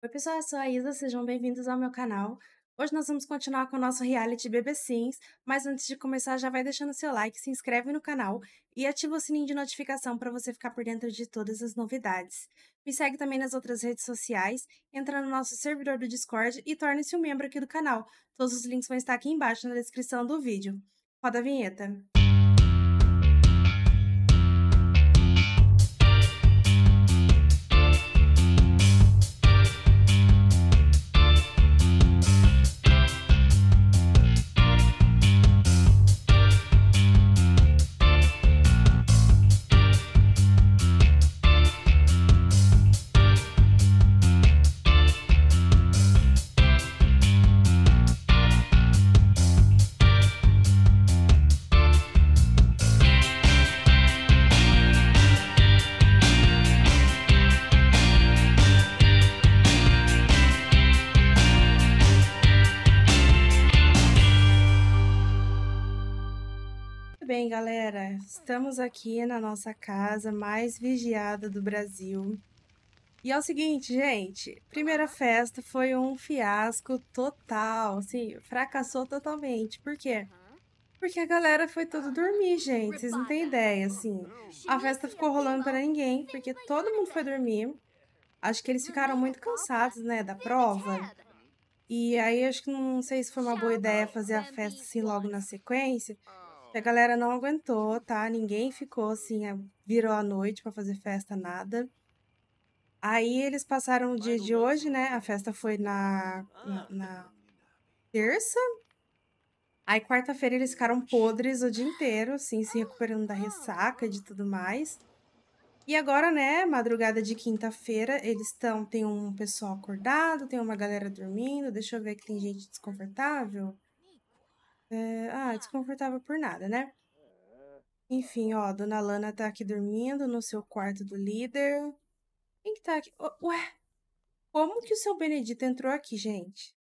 Oi pessoal, eu sou a Isa, sejam bem-vindos ao meu canal. Hoje nós vamos continuar com o nosso reality BB Sims, mas antes de começar já vai deixando seu like, se inscreve no canal e ativa o sininho de notificação para você ficar por dentro de todas as novidades. Me segue também nas outras redes sociais, entra no nosso servidor do Discord e torne-se um membro aqui do canal. Todos os links vão estar aqui embaixo na descrição do vídeo. Roda a vinheta! galera! Estamos aqui na nossa casa mais vigiada do Brasil. E é o seguinte, gente, primeira festa foi um fiasco total, assim, fracassou totalmente. Por quê? Porque a galera foi toda dormir, gente, vocês não têm ideia, assim. A festa ficou rolando para ninguém, porque todo mundo foi dormir. Acho que eles ficaram muito cansados, né, da prova. E aí, acho que não sei se foi uma boa ideia fazer a festa assim logo na sequência, a galera não aguentou, tá? Ninguém ficou assim, é, virou a noite para fazer festa, nada. Aí eles passaram o dia de hoje, né? A festa foi na, ah, na, na terça. Aí quarta-feira eles ficaram podres o dia inteiro, assim, se recuperando da ressaca e de tudo mais. E agora, né, madrugada de quinta-feira, eles estão. Tem um pessoal acordado, tem uma galera dormindo. Deixa eu ver que tem gente desconfortável. É, ah, ah, desconfortável por nada, né? É. Enfim, ó, dona Lana tá aqui dormindo no seu quarto do líder. Quem que tá aqui? Ué, como que o seu Benedito entrou aqui, gente?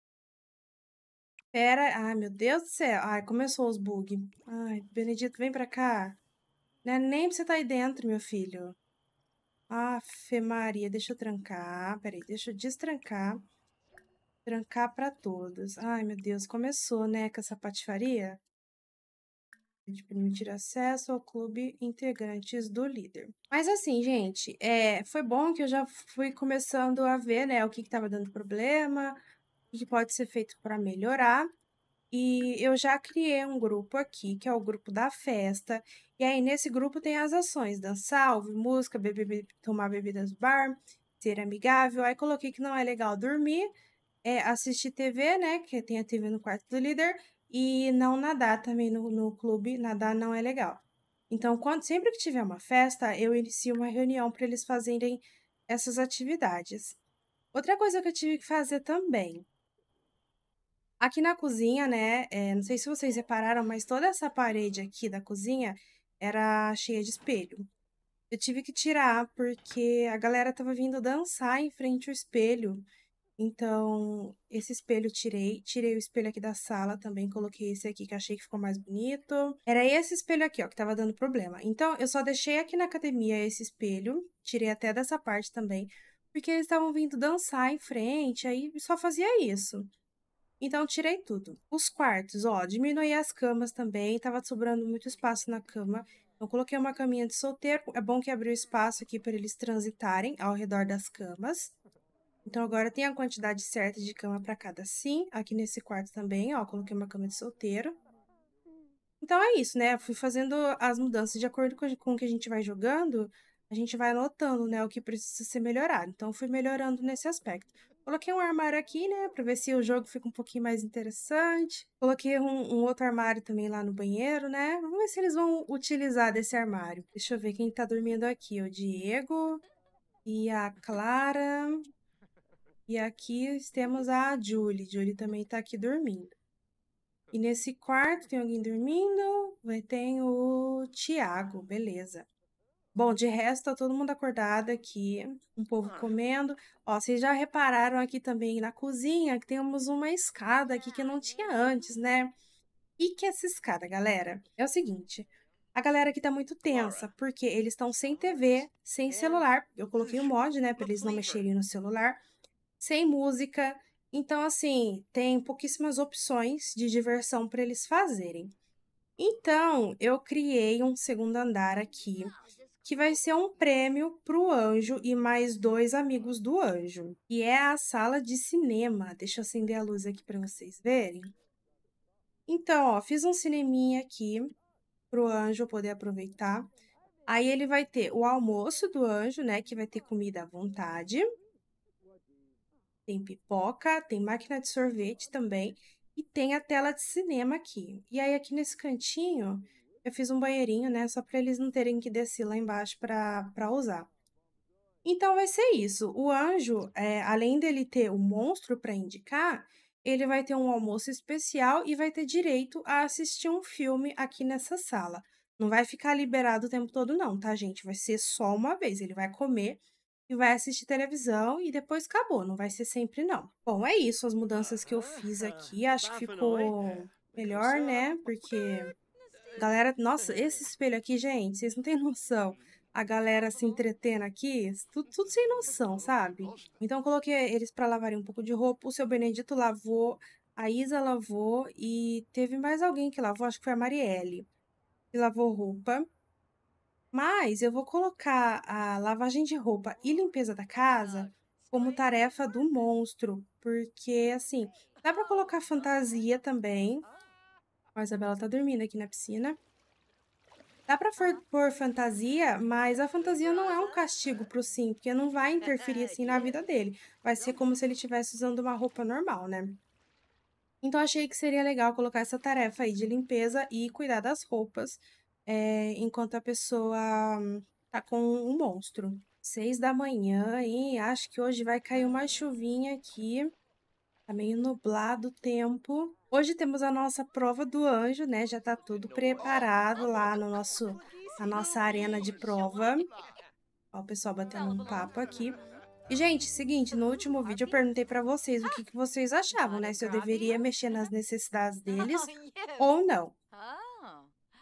Pera, ai meu Deus do céu. Ai, começou os bugs. Ai, Benedito, vem pra cá. Não é nem pra você tá aí dentro, meu filho. Afe Maria, deixa eu trancar. Peraí, deixa eu destrancar. Trancar para todos. Ai, meu Deus, começou, né, com essa patifaria? de permitir acesso ao clube integrantes do líder. Mas assim, gente, é, foi bom que eu já fui começando a ver, né, o que estava dando problema, o que pode ser feito para melhorar. E eu já criei um grupo aqui, que é o grupo da festa. E aí, nesse grupo tem as ações: dançar, ouvir música, beber, tomar bebidas no bar, ser amigável. Aí coloquei que não é legal dormir, é, assistir TV, né? Que tem a TV no quarto do líder. E não nadar também no, no clube. Nadar não é legal. Então, quando sempre que tiver uma festa, eu inicio uma reunião para eles fazerem essas atividades. Outra coisa que eu tive que fazer também. Aqui na cozinha, né? É, não sei se vocês repararam, mas toda essa parede aqui da cozinha era cheia de espelho. Eu tive que tirar porque a galera estava vindo dançar em frente ao espelho. Então, esse espelho tirei. Tirei o espelho aqui da sala também, coloquei esse aqui que achei que ficou mais bonito. Era esse espelho aqui, ó, que tava dando problema. Então, eu só deixei aqui na academia esse espelho, tirei até dessa parte também, porque eles estavam vindo dançar em frente, aí só fazia isso. Então, tirei tudo. Os quartos, ó, diminuí as camas também, tava sobrando muito espaço na cama. Então, coloquei uma caminha de solteiro. É bom que abriu espaço aqui para eles transitarem ao redor das camas. Então, agora tem a quantidade certa de cama para cada sim. Aqui nesse quarto também, ó, coloquei uma cama de solteiro. Então, é isso, né? fui fazendo as mudanças de acordo com o que a gente vai jogando, a gente vai anotando, né, o que precisa ser melhorado. Então, fui melhorando nesse aspecto. Coloquei um armário aqui, né, para ver se o jogo fica um pouquinho mais interessante. Coloquei um, um, outro armário também lá no banheiro, né? Vamos ver se eles vão utilizar desse armário. Deixa eu ver quem tá dormindo aqui. O Diego e a Clara. E aqui temos a Julie. Julie também está aqui dormindo. E nesse quarto tem alguém dormindo? Tem o Tiago, beleza. Bom, de resto, tá todo mundo acordado aqui, um povo ah. comendo. Ó, vocês já repararam aqui também na cozinha que temos uma escada aqui que não tinha antes, né? E que essa escada, galera? É o seguinte, a galera aqui tá muito tensa, porque eles estão sem TV, sem é. celular. Eu coloquei o um mod, né, para eles não mexerem no celular sem música. Então, assim, tem pouquíssimas opções de diversão para eles fazerem. Então, eu criei um segundo andar aqui, que vai ser um prêmio para o anjo e mais dois amigos do anjo. E é a sala de cinema. Deixa eu acender a luz aqui para vocês verem. Então, ó, fiz um cineminha aqui para o anjo poder aproveitar. Aí ele vai ter o almoço do anjo, né, que vai ter comida à vontade tem pipoca, tem máquina de sorvete também e tem a tela de cinema aqui. E aí aqui nesse cantinho eu fiz um banheirinho, né, só para eles não terem que descer lá embaixo para usar. Então vai ser isso. O anjo, é, além dele ter o monstro para indicar, ele vai ter um almoço especial e vai ter direito a assistir um filme aqui nessa sala. Não vai ficar liberado o tempo todo, não, tá, gente? Vai ser só uma vez. Ele vai comer e vai assistir televisão e depois acabou, não vai ser sempre não. Bom, é isso, as mudanças que eu fiz aqui, acho que ficou melhor, né, né? Porque galera, nossa, esse espelho aqui, gente, vocês não têm noção. A galera se uhum. entretendo aqui, tudo, tudo sem noção, sabe? Então coloquei eles para lavarem um pouco de roupa, o seu Benedito lavou, a Isa lavou e teve mais alguém que lavou, acho que foi a Marielle, que lavou roupa. Mas eu vou colocar a lavagem de roupa e limpeza da casa ah, como tarefa do monstro, porque assim, dá para colocar fantasia também. A Isabela tá dormindo aqui na piscina. Dá pra tá. pôr fantasia, mas a fantasia não é um castigo pro Sim, porque não vai interferir assim na vida dele. Vai ser como se ele estivesse usando uma roupa normal, né? Então achei que seria legal colocar essa tarefa aí de limpeza e cuidar das roupas é, enquanto a pessoa hum, tá com um monstro. Seis da manhã e acho que hoje vai cair uma chuvinha aqui. Tá meio nublado o tempo. Hoje temos a nossa prova do anjo, né? Já tá tudo preparado lá no nosso, na nossa arena de prova. Ó, o pessoal batendo um papo aqui. E, gente, seguinte, no último vídeo eu perguntei para vocês o que, que vocês achavam, né? Se eu deveria mexer nas necessidades deles ou não.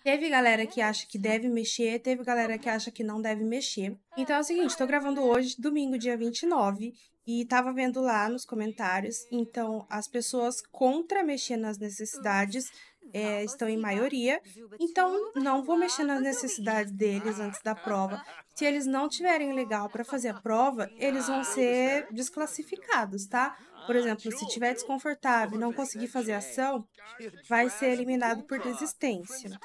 Teve galera que acha que deve mexer, teve galera que acha que não deve mexer. Então é o seguinte, estou gravando hoje, domingo, dia 29, e tava vendo lá nos comentários. Então, as pessoas contra mexer nas necessidades é, estão em assim, maioria. Então, não vou mexer nas necessidades deles antes da prova. Se eles não tiverem legal para fazer a prova, eles vão ser desclassificados, tá? Por exemplo, se tiver desconfortável e não conseguir fazer ação, vai ser eliminado por desistência.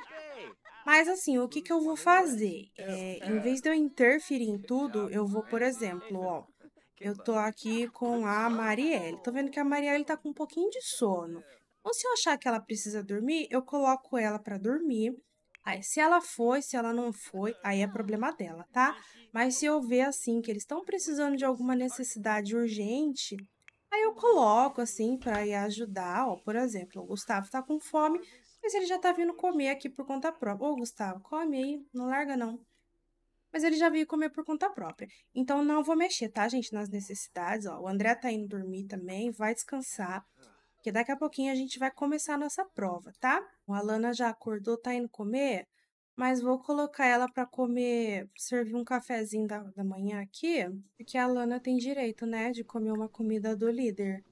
Mas assim, o que, que eu vou fazer? É, em vez de eu interferir em tudo, eu vou, por exemplo, ó, eu tô aqui com a Marielle. Tô vendo que a Marielle tá com um pouquinho de sono. Ou então, se eu achar que ela precisa dormir, eu coloco ela para dormir. Aí, se ela foi, se ela não foi, aí é problema dela, tá? Mas se eu ver assim que eles estão precisando de alguma necessidade urgente, aí eu coloco assim para ir ajudar. Ó, por exemplo, o Gustavo tá com fome, mas ele já tá vindo comer aqui por conta própria. Ô, Gustavo, come aí, não larga não. Mas ele já veio comer por conta própria. Então não vou mexer, tá, gente, nas necessidades. Ó, o André tá indo dormir também, vai descansar. Porque daqui a pouquinho a gente vai começar a nossa prova, tá? A Alana já acordou, tá indo comer, mas vou colocar ela para comer, servir um cafezinho da, da manhã aqui, porque a Alana tem direito, né, de comer uma comida do líder.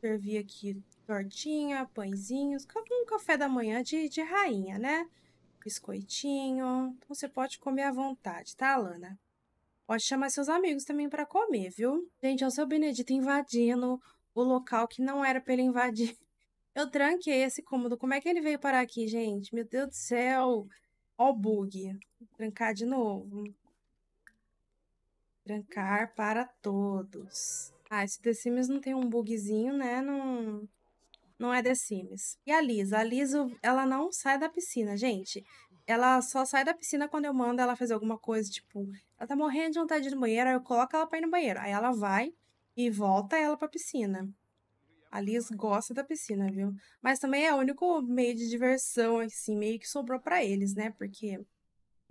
Servir aqui tortinha, pãezinhos, um café da manhã de, de rainha, né? Biscoitinho. Então você pode comer à vontade, tá, Lana? Pode chamar seus amigos também para comer, viu? Gente, é o seu Benedito invadindo o local que não era para ele invadir. Eu tranquei esse cômodo. Como é que ele veio parar aqui, gente? Meu Deus do céu! Ó o bug. Vou trancar de novo. Trancar para todos. Ah, esse The Sims não tem um bugzinho, né? Não não é The Sims. E a Lisa? A Lisa, ela não sai da piscina, gente. Ela só sai da piscina quando eu mando ela fazer alguma coisa, tipo, ela tá morrendo de vontade de ir no banheiro, aí eu coloco ela pra ir no banheiro. Aí ela vai e volta ela pra piscina. A Liz gosta da piscina, viu? Mas também é o único meio de diversão, assim, meio que sobrou para eles, né? Porque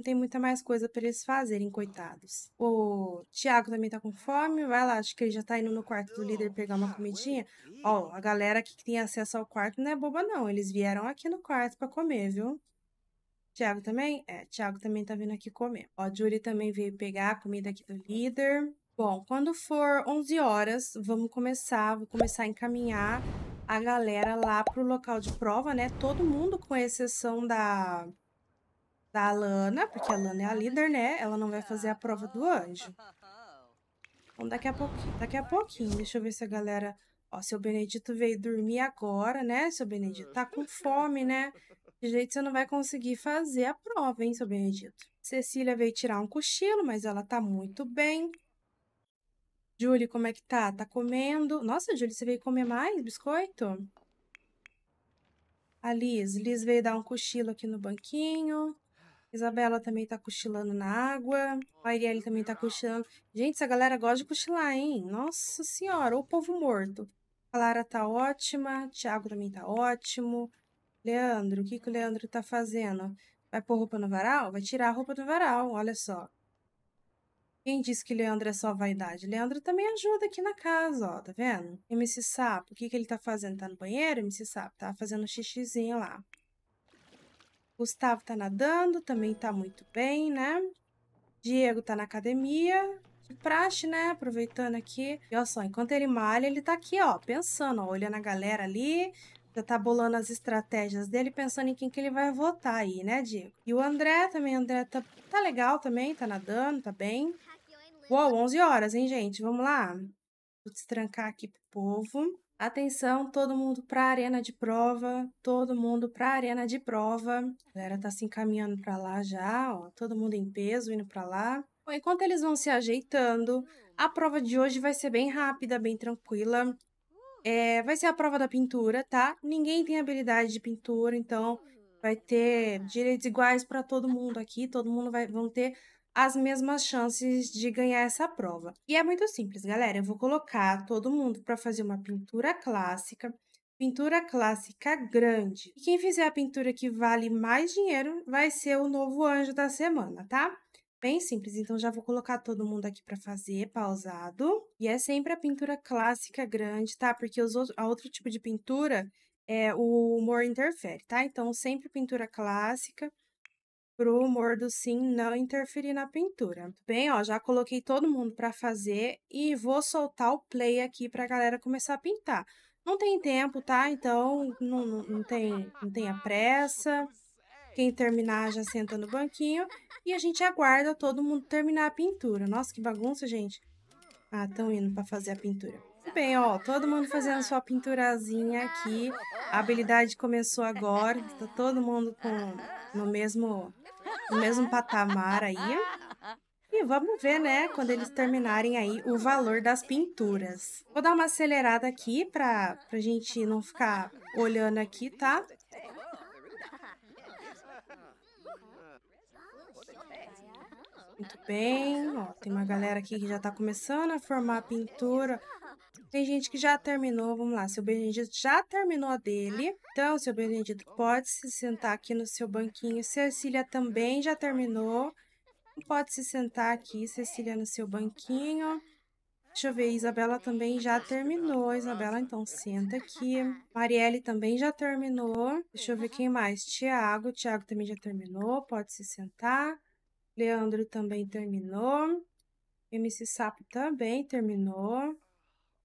tem muita mais coisa para eles fazerem, coitados. O Thiago também tá com fome, vai lá, acho que ele já tá indo no quarto do líder pegar uma comidinha. Ó, a galera que tem acesso ao quarto não é boba não, eles vieram aqui no quarto para comer, viu? Tiago também? É, Tiago também tá vindo aqui comer. Ó, a Julie também veio pegar a comida aqui do líder. Bom, quando for 11 horas, vamos começar, vou começar a encaminhar a galera lá pro local de prova, né? Todo mundo, com exceção da, da Alana, porque a Alana é a líder, né? Ela não vai fazer a prova do anjo. Então, daqui a pouquinho, daqui a pouquinho deixa eu ver se a galera... Ó, seu Benedito veio dormir agora, né? Seu Benedito tá com fome, né? De jeito você não vai conseguir fazer a prova, hein, seu Benedito? Cecília veio tirar um cochilo, mas ela tá muito bem. Julie, como é que tá? Tá comendo? Nossa, Julie, você veio comer mais biscoito? A Liz, Liz veio dar um cochilo aqui no banquinho. Isabela também tá cochilando na água. A Irielle também tá cochilando. Gente, essa galera gosta de cochilar, hein? Nossa senhora, o povo morto. A Lara tá ótima. Thiago também tá ótimo. Leandro, o que, que o Leandro tá fazendo? Vai pôr roupa no varal? Vai tirar a roupa do varal, olha só. Quem disse que Leandro é só vaidade? Leandro também ajuda aqui na casa, ó, tá vendo? MC Sapo, o que, que ele tá fazendo? Tá no banheiro, MC Sapo? Tá fazendo um xixizinho lá. Gustavo tá nadando, também tá muito bem, né? Diego tá na academia, de praxe, né? Aproveitando aqui. E olha só, enquanto ele malha, ele tá aqui, ó, pensando, ó, olhando a galera ali, já tá bolando as estratégias dele, pensando em quem que ele vai votar aí, né, Diego? E o André também, o André tá, tá legal também, tá nadando, tá bem. Uou, 11 horas, hein, gente? Vamos lá? Vou destrancar aqui pro povo. Atenção, todo mundo para a arena de prova, todo mundo para a arena de prova. A galera tá se encaminhando para lá já, ó, todo mundo em peso indo para lá. Bom, enquanto eles vão se ajeitando, a hum. prova de hoje vai ser bem rápida, bem tranquila. É, vai ser a prova da pintura, tá? Ninguém tem habilidade de pintura, então hum. vai ter direitos iguais para todo mundo aqui, todo mundo vai vão ter as mesmas chances de ganhar essa prova. E é muito simples, galera. Eu vou colocar todo mundo para fazer uma pintura clássica, pintura clássica grande. E quem fizer a pintura que vale mais dinheiro vai ser o novo anjo da semana, tá? Bem simples, então já vou colocar todo mundo aqui para fazer, pausado. E é sempre a pintura clássica grande, tá? Porque os outro, a outro tipo de pintura, é, o humor interfere, tá? Então, sempre pintura clássica para o humor do sim não interferir na pintura. Bem, ó, já coloquei todo mundo para fazer e vou soltar o play aqui para a galera começar a pintar. Não tem tempo, tá? Então não, não, tem, não tem a pressa. Quem terminar já senta no banquinho e a gente aguarda todo mundo terminar a pintura. Nossa, que bagunça, gente. Ah, estão indo para fazer a pintura. Bem, ó, todo mundo fazendo sua pinturazinha aqui. A habilidade começou agora, tá todo mundo com no mesmo no mesmo patamar aí. E vamos ver, né, quando eles terminarem aí o valor das pinturas. Vou dar uma acelerada aqui para a gente não ficar olhando aqui, tá? Muito bem, ó, tem uma galera aqui que já está começando a formar a pintura. Tem gente que já terminou, vamos lá, seu Benedito já terminou a dele. Então, seu Benedito pode se sentar aqui no seu banquinho. Cecília também já terminou. Pode se sentar aqui, Cecília, no seu banquinho. Deixa eu ver, Isabela também já terminou. Isabela, então senta aqui. Marielle também já terminou. Deixa eu ver quem mais. Tiago, Tiago também já terminou. Pode se sentar. Leandro também terminou. MC Sapo também terminou.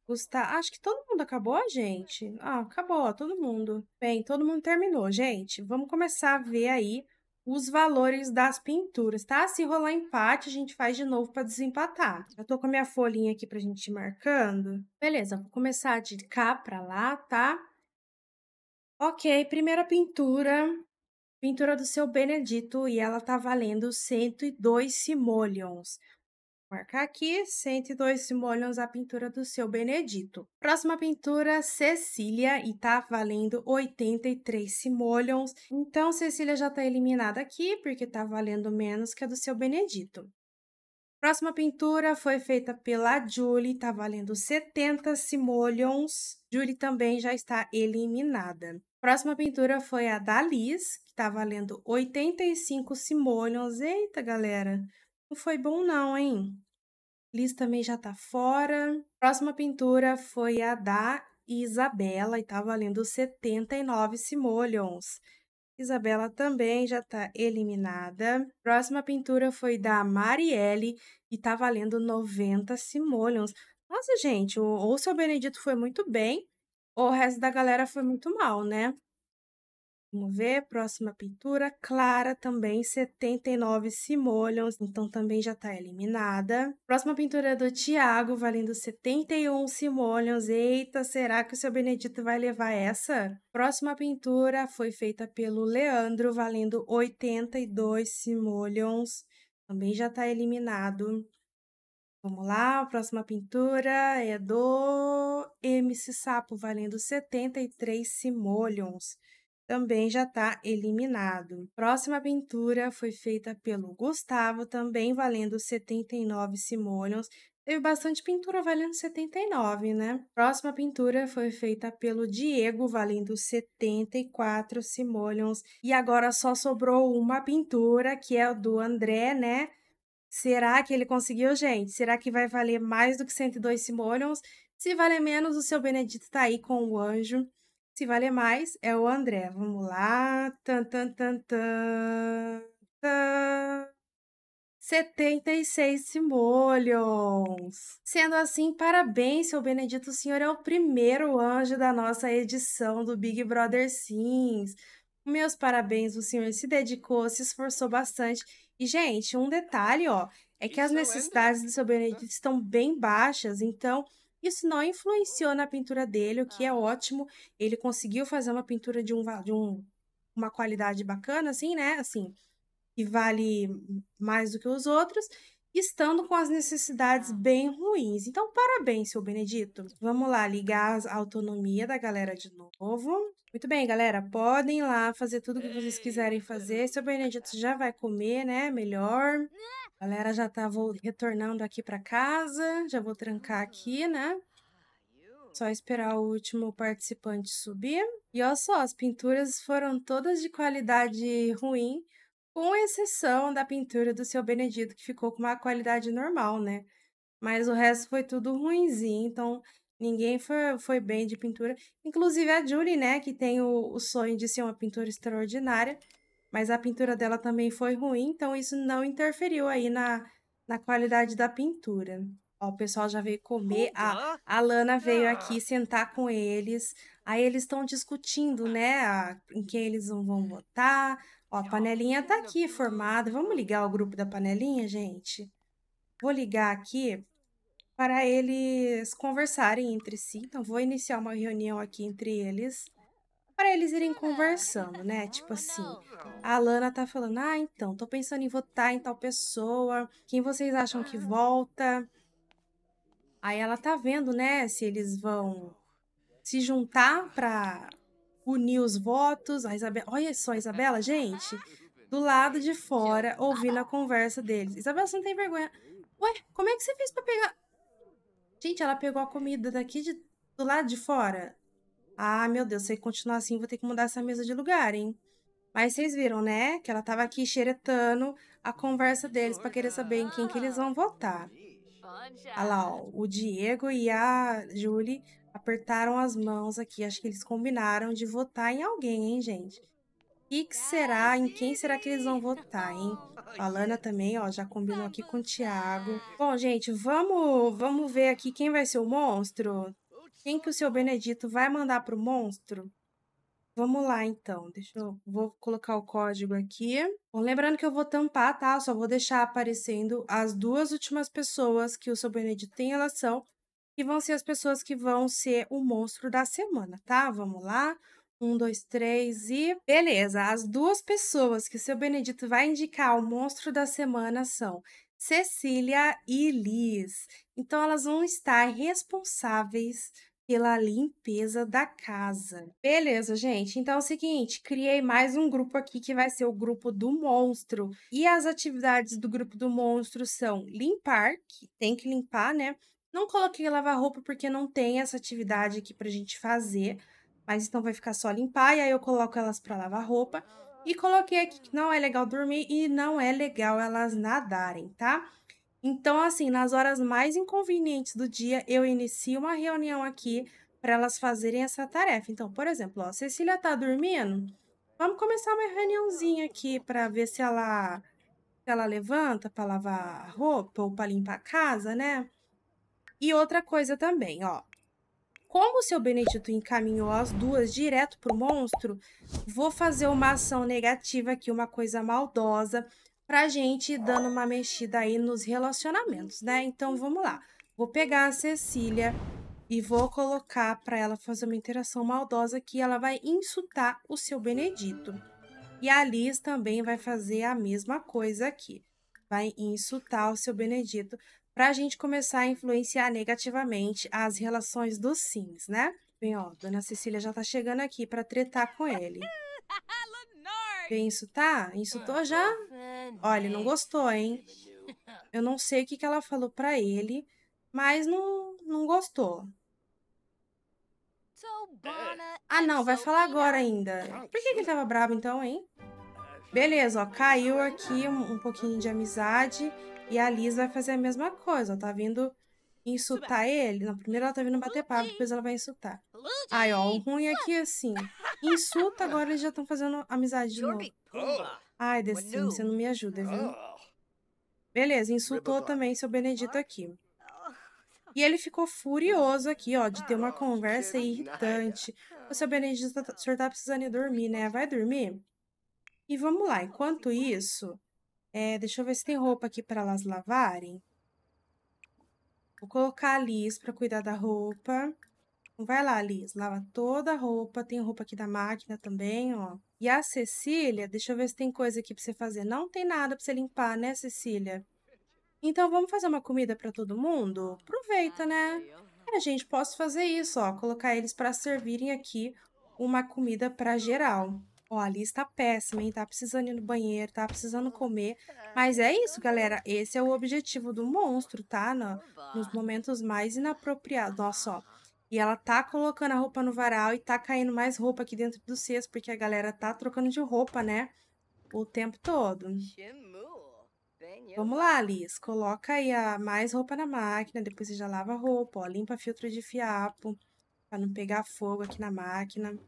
Gustavo. Acho que todo mundo acabou, gente. Ah, acabou, todo mundo. Bem, todo mundo terminou, gente. Vamos começar a ver aí os valores das pinturas, tá? Se rolar empate, a gente faz de novo para desempatar. Eu tô com a minha folhinha aqui pra gente ir marcando. Beleza, vou começar de cá para lá, tá? Ok, primeira pintura. Pintura do seu Benedito e ela tá valendo 102 simoleons marcar aqui. 102 simolions a pintura do seu Benedito. Próxima pintura, Cecília, e tá valendo 83 simolions. Então, Cecília já tá eliminada aqui, porque tá valendo menos que a do seu Benedito. Próxima pintura foi feita pela Julie, tá valendo 70 simoleons. Julie também já está eliminada. Próxima pintura foi a da Liz, que tá valendo 85 simoleons. Eita, galera, não foi bom não, hein? Liz também já tá fora. Próxima pintura foi a da Isabela e tá valendo 79 simoleons. Isabela também já tá eliminada. Próxima pintura foi da Marielle e tá valendo 90 simoleons. Nossa, gente, ou o seu Benedito foi muito bem, ou o resto da galera foi muito mal, né? Vamos ver, próxima pintura, clara também, 79 se molham, então também já está eliminada. Próxima pintura é do Tiago, valendo 71 se molham. Eita, será que o seu Benedito vai levar essa? Próxima pintura foi feita pelo Leandro, valendo 82 se molham, também já está eliminado. Vamos lá, a próxima pintura é do MC Sapo, valendo 73 Simoleons também já está eliminado. Próxima pintura foi feita pelo Gustavo, também valendo 79 simoleons. Teve bastante pintura valendo 79, né? Próxima pintura foi feita pelo Diego, valendo 74 simoleons. E agora só sobrou uma pintura, que é a do André, né? Será que ele conseguiu, gente? Será que vai valer mais do que 102 simoleons? Se valer menos, o seu Benedito tá aí com o anjo. Se valer mais, é o André. Vamos lá. Tan, tan, tan, tan, tan. 76 simolhos. Sendo assim, parabéns, seu Benedito. O senhor é o primeiro anjo da nossa edição do Big Brother Sims. Meus parabéns, o senhor se dedicou, se esforçou bastante. E, gente, um detalhe, ó, é que Isso é as necessidades é do seu Benedito estão bem baixas, então isso não influenciou na pintura dele, o que é ah. ótimo. Ele conseguiu fazer uma pintura de, um, de um, uma qualidade bacana, assim, né? Assim, que vale mais do que os outros, estando com as necessidades ah. bem ruins. Então, parabéns, seu Benedito. Vamos lá, ligar a autonomia da galera de novo. Muito bem, galera, podem lá fazer tudo o que vocês quiserem fazer. Seu Benedito já vai comer, né? Melhor. Não! Galera, já tá vou retornando aqui para casa, já vou trancar aqui, né? Só esperar o último participante subir. E olha só, as pinturas foram todas de qualidade ruim, com exceção da pintura do seu Benedito, que ficou com uma qualidade normal, né? Mas o resto foi tudo ruinzinho, então ninguém foi, foi bem de pintura. Inclusive a Julie, né, que tem o, o sonho de ser uma pintura extraordinária, mas a pintura dela também foi ruim, então isso não interferiu aí na, na qualidade da pintura. Ó, o pessoal já veio comer, a, a Lana veio aqui sentar com eles, aí eles estão discutindo, né, a, em quem eles vão votar. Ó, a panelinha tá aqui formada, vamos ligar o grupo da panelinha, gente? Vou ligar aqui para eles conversarem entre si, então vou iniciar uma reunião aqui entre eles para eles irem conversando, né? Tipo assim, a Lana tá falando: "Ah, então, tô pensando em votar em tal pessoa. Quem vocês acham que ah. volta?" Aí ela tá vendo, né, se eles vão se juntar para unir os votos. A Isabela, olha só a Isabela, gente, do lado de fora, ouvindo a conversa deles. Isabela, você não tem vergonha. Ué, como é que você fez para pegar? Gente, ela pegou a comida daqui de... do lado de fora ah, meu Deus, se eu continuar assim, vou ter que mudar essa mesa de lugar, hein? Mas vocês viram, né? Que ela tava aqui xeretando a conversa deles para querer saber em quem que eles vão votar. Olha lá, ó, o Diego e a Julie apertaram as mãos aqui. Acho que eles combinaram de votar em alguém, hein, gente? E que será? Em quem será que eles vão votar, hein? A Lana também, ó, já combinou aqui com o Thiago. Bom, gente, vamos, vamos ver aqui quem vai ser o monstro. Quem que o seu Benedito vai mandar pro monstro? Vamos lá, então. Deixa eu... Vou colocar o código aqui. Bom, lembrando que eu vou tampar, tá? Só vou deixar aparecendo as duas últimas pessoas que o seu Benedito tem relação, que vão ser as pessoas que vão ser o monstro da semana, tá? Vamos lá. Um, dois, três e. Beleza! As duas pessoas que o seu Benedito vai indicar o monstro da semana são Cecília e Liz. Então, elas vão estar responsáveis pela limpeza da casa. Beleza, gente. Então é o seguinte, criei mais um grupo aqui que vai ser o grupo do monstro. E as atividades do grupo do monstro são limpar, que tem que limpar, né? Não coloquei lavar roupa porque não tem essa atividade aqui pra gente fazer, mas então vai ficar só limpar e aí eu coloco elas para lavar roupa. E coloquei aqui que não é legal dormir e não é legal elas nadarem, tá? Então, assim, nas horas mais inconvenientes do dia, eu inicio uma reunião aqui para elas fazerem essa tarefa. Então, por exemplo, ó, Cecília tá dormindo? Vamos começar uma reuniãozinha aqui para ver se ela se ela levanta para lavar roupa ou para limpar a casa, né? E outra coisa também, ó. Como o seu Benedito encaminhou as duas direto pro monstro, vou fazer uma ação negativa aqui, uma coisa maldosa pra gente ir dando uma mexida aí nos relacionamentos, né? Então vamos lá. Vou pegar a Cecília e vou colocar para ela fazer uma interação maldosa que ela vai insultar o seu Benedito. E a Liz também vai fazer a mesma coisa aqui. Vai insultar o seu Benedito para a gente começar a influenciar negativamente as relações dos Sims, né? Bem, ó, Dona Cecília já tá chegando aqui para tretar com ele. Bem, insultar? Tá? Insultou já? Uhum. Olha, não gostou, hein? Eu não sei o que, que ela falou para ele, mas não, não gostou. Ah, não, vai falar agora ainda. Por que, que ele tava bravo então, hein? Beleza, ó, caiu aqui um, um pouquinho de amizade e a Liz vai fazer a mesma coisa, ó, tá vindo insultar ele. Na primeira ela tá vindo bater papo, depois ela vai insultar. Ai, ó, o ruim é que, assim, insulta agora eles já estão fazendo amizade de novo. Ai, The você não me ajuda, viu? Oh. Beleza, insultou também seu Benedito aqui. E ele ficou furioso aqui, ó, de ter uma oh, conversa irritante. Oh. O seu Benedito, tá, o senhor tá precisando ir dormir, né? Vai dormir? E vamos lá, enquanto isso, é, deixa eu ver se tem roupa aqui para elas lavarem. Vou colocar a Liz para cuidar da roupa. Vai lá, Liz, lava toda a roupa. Tem roupa aqui da máquina também, ó. E a Cecília, deixa eu ver se tem coisa aqui pra você fazer. Não tem nada pra você limpar, né, Cecília? Então vamos fazer uma comida para todo mundo? Aproveita, ah, né? É, gente, posso fazer isso, ó. Colocar eles para servirem aqui uma comida para geral. Ó, a Liz tá péssima, hein? Tá precisando ir no banheiro, tá precisando comer. Mas é isso, galera. Esse é o objetivo do monstro, tá? No, nos momentos mais inapropriados. Nossa, ó. E ela tá colocando a roupa no varal e tá caindo mais roupa aqui dentro do cesto, porque a galera tá trocando de roupa, né? O tempo todo. Vamos lá, Liz. Coloca aí a mais roupa na máquina, depois você já lava a roupa, ó. Limpa filtro de fiapo, pra não pegar fogo aqui na máquina.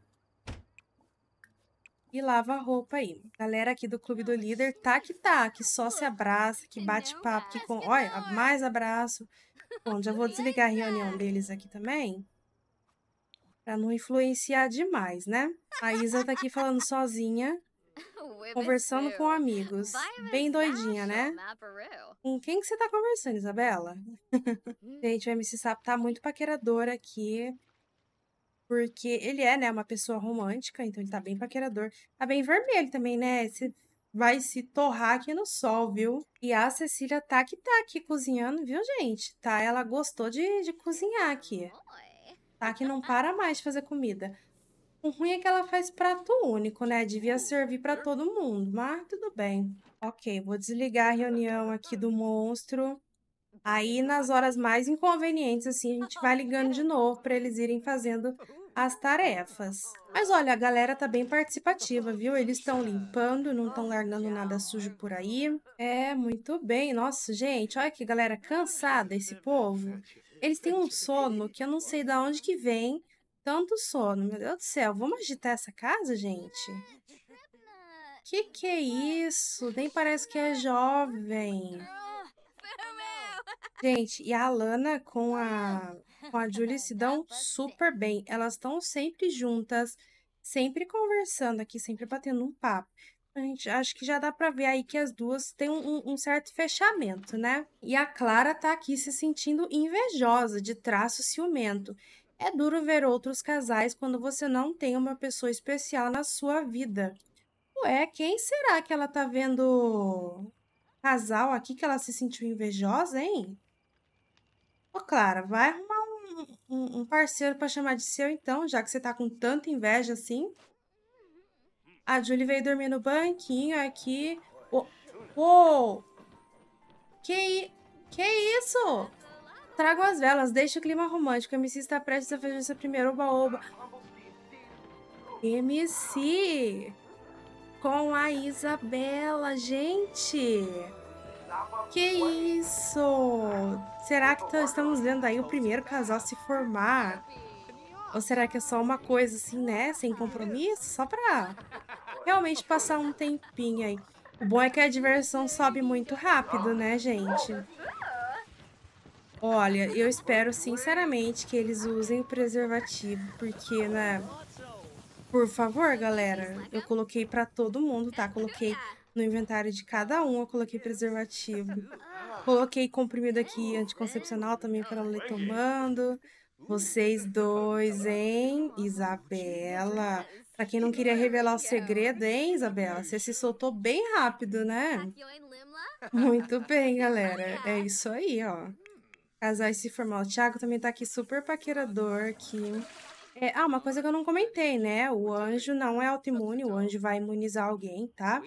E lava a roupa aí. Galera aqui do Clube do Líder tá que tá, que só se abraça, que bate papo, que... Com... Olha, mais abraço. Bom, já vou desligar a reunião deles aqui também. Pra não influenciar demais, né? A Isa tá aqui falando sozinha, é conversando com amigos. Bem doidinha, né? Com quem que você tá conversando, Isabela? Hum. Gente, o MC Sapo tá muito paquerador aqui. Porque ele é, né, uma pessoa romântica, então ele tá bem paquerador. Tá bem vermelho também, né? Esse vai se torrar aqui no sol, viu? E a Cecília tá que tá aqui cozinhando, viu, gente? Tá, ela gostou de, de cozinhar aqui. Hum? tá? Que não para mais de fazer comida. O ruim é que ela faz prato único, né? Devia uhum. servir para todo mundo, mas tudo bem. Ok, vou desligar a tá reunião aqui do monstro. Aí, uhum. nas horas mais inconvenientes, assim, a gente vai ligando de novo para eles irem fazendo as tarefas. Mas olha, a galera tá bem participativa, viu? Eles estão limpando, não estão largando nada sujo por aí. É, muito bem. Nossa, gente, olha que galera cansada esse povo. Eles têm um sono que eu não sei de onde que vem tanto sono. Meu Deus do céu, vamos agitar essa casa, gente? Que que é isso? Nem parece que é jovem. Gente, e a Alana com a, com a Julie se dão super bem. Elas estão sempre juntas, sempre conversando aqui, sempre batendo um papo a gente acho que já dá para ver aí que as duas têm um, um, certo fechamento, né? E a Clara tá aqui se sentindo invejosa, de traço ciumento. É duro ver outros casais quando você não tem uma pessoa especial na sua vida. Ué, quem será que ela tá vendo casal aqui que ela se sentiu invejosa, hein? Ô, Clara, vai arrumar um, um, um parceiro para chamar de seu então, já que você tá com tanta inveja assim. A Julie veio dormir no banquinho aqui. Oh, uou! Que, que isso? Trago as velas, deixa o clima romântico. MC está prestes a fazer seu primeiro oba MC! Com a Isabela, gente! Que isso! Será que tá, estamos vendo aí o primeiro casal se formar? Ou será que é só uma coisa assim, né? Sem compromisso? Só pra realmente passar um tempinho aí. O bom é que a diversão sobe muito rápido, né, gente? Olha, eu espero sinceramente que eles usem preservativo, porque, né... Por favor, galera, eu coloquei pra todo mundo, tá? Coloquei no inventário de cada um, eu coloquei preservativo. Coloquei comprimido aqui anticoncepcional também para ela ler tomando. Vocês dois, hein? Isabela, Pra quem não queria revelar o assim, segredo, hein, Isabela? Você se soltou bem rápido, né? Muito bem, galera. É isso aí, ó. Casais se formar. O Thiago também tá aqui super paquerador aqui. É, ah, uma coisa que eu não comentei, né? O anjo não é autoimune, o anjo vai imunizar alguém, tá?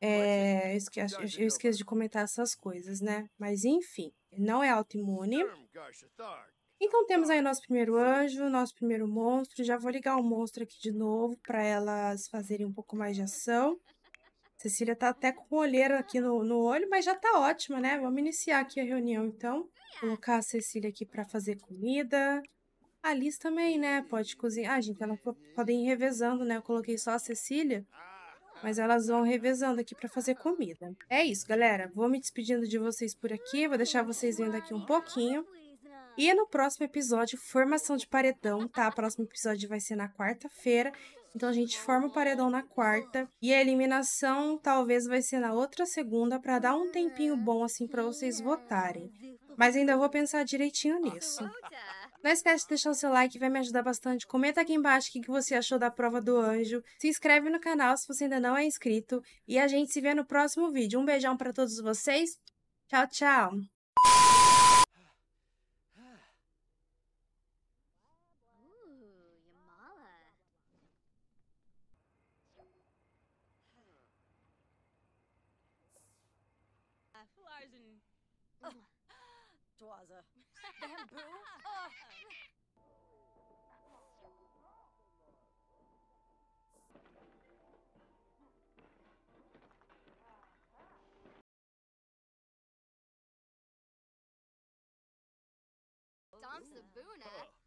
É, eu, esqueço, eu esqueço de comentar essas coisas, né? Mas enfim, não é autoimune. Então temos aí nosso primeiro anjo, nosso primeiro monstro. Já vou ligar o monstro aqui de novo para elas fazerem um pouco mais de ação. Cecília tá até com o olheiro aqui no, no olho, mas já tá ótima, né? Vamos iniciar aqui a reunião então. Colocar a Cecília aqui para fazer comida. A Liz também, né? Pode cozinhar. Ah, gente, elas podem ir revezando, né? Eu coloquei só a Cecília. Mas elas vão revezando aqui para fazer comida. É isso, galera. Vou me despedindo de vocês por aqui. Vou deixar vocês vendo aqui um pouquinho. E no próximo episódio, formação de paredão, tá? O próximo episódio vai ser na quarta-feira. Então a gente forma o paredão na quarta e a eliminação talvez vai ser na outra segunda para dar um tempinho bom assim para vocês votarem. Mas ainda vou pensar direitinho nisso. Não esquece de deixar o seu like, vai me ajudar bastante. Comenta aqui embaixo o que você achou da prova do anjo. Se inscreve no canal se você ainda não é inscrito. E a gente se vê no próximo vídeo. Um beijão para todos vocês. Tchau, tchau! bamboo? Uh. Dom Sabuna?